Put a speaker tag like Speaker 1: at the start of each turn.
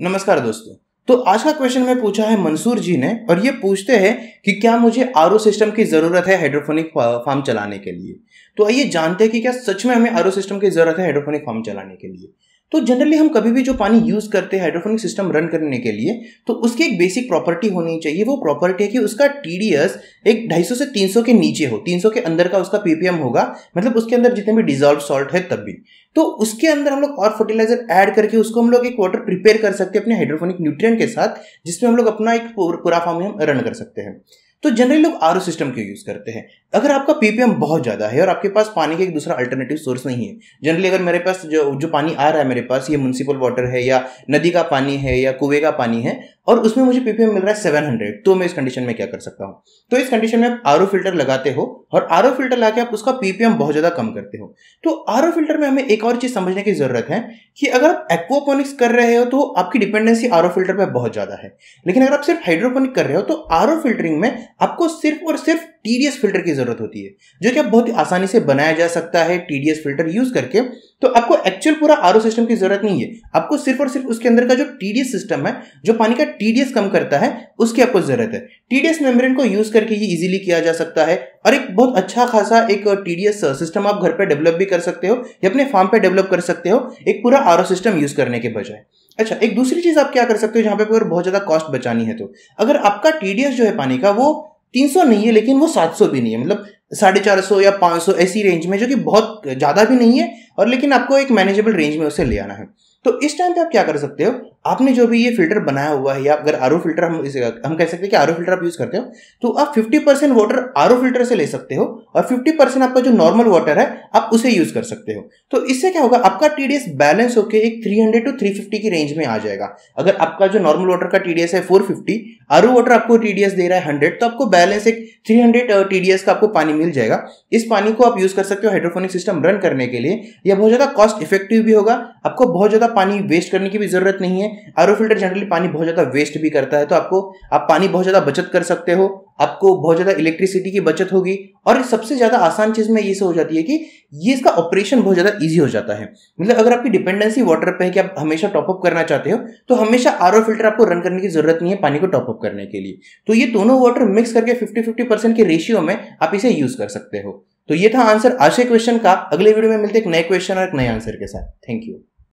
Speaker 1: नमस्कार दोस्तों तो आज का क्वेश्चन में पूछा है मंसूर जी ने और ये पूछते हैं कि क्या मुझे आर सिस्टम की ज़रूरत है हाइड्रोफोनिक फार्म चलाने के लिए तो आइए जानते हैं कि क्या सच में हमें आर सिस्टम की ज़रूरत है हाइड्रोफोनिक फार्म चलाने के लिए तो जनरली हम कभी भी जो पानी यूज करते हैं हाइड्रोफोनिक सिस्टम रन करने के लिए तो उसकी एक बेसिक प्रॉपर्टी होनी चाहिए वो प्रॉपर्टी है कि उसका टीडीएस एक 250 से 300 के नीचे हो 300 के अंदर का उसका पीपीएम होगा मतलब उसके अंदर जितने भी डिजॉल्व सॉल्ट है तब भी तो उसके अंदर हम लोग और फर्टिलाइजर ऐड करके उसको हम लोग एक वाटर प्रिपेयर कर सकते हैं अपने हाइड्रोफोनिक न्यूट्रिएंट के साथ जिसमें हम लोग अपना एक पूरा फॉर्म रन कर सकते हैं तो जनरली लोग आर सिस्टम क्यों यूज़ करते हैं अगर आपका पीपीएम बहुत ज़्यादा है और आपके पास पानी का एक दूसरा अल्टरनेटिव सोर्स नहीं है जनरली अगर मेरे पास जो जो पानी आ रहा है मेरे पास ये म्यूनसिपल वाटर है या नदी का पानी है या कुएं का पानी है और उसमें मुझे पीपीएम मिल रहा है सेवन हंड्रेड तो मैं इस कंडीशन में क्या कर सकता हूँ तो इस कंडीशन में आप आर फिल्टर लगाते हो और आर फिल्टर ला आप उसका पीपीएम बहुत ज़्यादा कम करते हो तो आर फिल्टर में हमें एक और चीज़ समझने की ज़रूरत है कि अगर आप एक्वापोनिक्स कर रहे हो तो आपकी डिपेंडेंसी आर फिल्टर पर बहुत ज़्यादा है लेकिन अगर आप सिर्फ हाइड्रोपोनिक कर रहे हो तो आर फिल्टरिंग में आपको सिर्फ और सिर्फ टी फिल्टर की ज़रूरत होती है जो कि आप बहुत ही आसानी से बनाया जा सकता है टी फिल्टर यूज़ करके तो आपको एक्चुअल पूरा आर सिस्टम की ज़रूरत नहीं है आपको सिर्फ और सिर्फ उसके अंदर का जो टी सिस्टम है जो पानी का टी कम करता है उसकी आपको ज़रूरत है टी मेम्ब्रेन को यूज़ करके ही इजिली किया जा सकता है और एक बहुत अच्छा खासा एक टी सिस्टम आप घर पर डेवलप भी कर सकते हो या अपने फार्म पर डेवलप कर सकते हो एक पूरा आर सिस्टम यूज़ करने के बजाय अच्छा एक दूसरी चीज आप क्या कर सकते हो जहां पे अगर बहुत ज्यादा कॉस्ट बचानी है तो अगर आपका टीडीएस जो है पानी का वो 300 नहीं है लेकिन वो 700 भी नहीं है मतलब साढ़े चार सौ या सौ ऐसी रेंज में जो कि बहुत ज्यादा भी नहीं है और लेकिन आपको एक मैनेजेबल रेंज में उसे ले आना है तो इस टाइम पे आप क्या कर सकते हो आपने जो भी ये फिल्टर बनाया हुआ है या अगर आर फिल्टर हम इसे हम कह सकते हैं कि आर फिल्टर आप यूज करते हो तो आप 50 परसेंट वाटर आर फिल्टर से ले सकते हो और 50 परसेंट आपका जो नॉर्मल वाटर है आप उसे यूज कर सकते हो तो इससे क्या होगा आपका टीडीएस बैलेंस होकर एक 300 टू 350 की रेंज में आ जाएगा अगर आपका जो नॉर्मल वाटर का टीडीएस है फोर फिफ्टी वाटर आपको टीडीएस दे रहा है हंड्रेड तो आपको बैलेंस एक थ्री हंड्रेड टीडीएस का आपको पानी मिल जाएगा इस पानी को आप यूज कर सकते हो हाइड्रोफोनिक सिस्टम रन करने के लिए यह बहुत ज़्यादा कॉस्ट इफेक्टिव भी होगा आपको बहुत ज़्यादा पानी वेस्ट करने की भी ज़रूरत नहीं है आर फिल्टर जनरली पानी बहुत ज़्यादा वेस्ट भी करता है तो आपको आप पानी बहुत ज़्यादा बचत कर सकते हो आपको बहुत ज़्यादा इलेक्ट्रिसिटी की बचत होगी और सबसे ज़्यादा आसान चीज़ में ये से हो जाती है कि ये इसका ऑपरेशन बहुत ज़्यादा ईजी हो जाता है मतलब अगर आपकी डिपेंडेंसी वाटर पर है कि आप हमेशा टॉपअप करना चाहते हो तो हमेशा आर फिल्टर आपको रन करने की ज़रूरत नहीं है पानी को टॉपअप करने के लिए तो ये दोनों वाटर मिक्स करके फिफ्टी फिफ्टी परसेंट के रेशियो में आप इसे यूज़ कर सकते हो तो ये था आंसर आज के क्वेश्चन का अगले वीडियो में मिलते एक नए क्वेश्चन और एक नए आंसर के साथ थैंक यू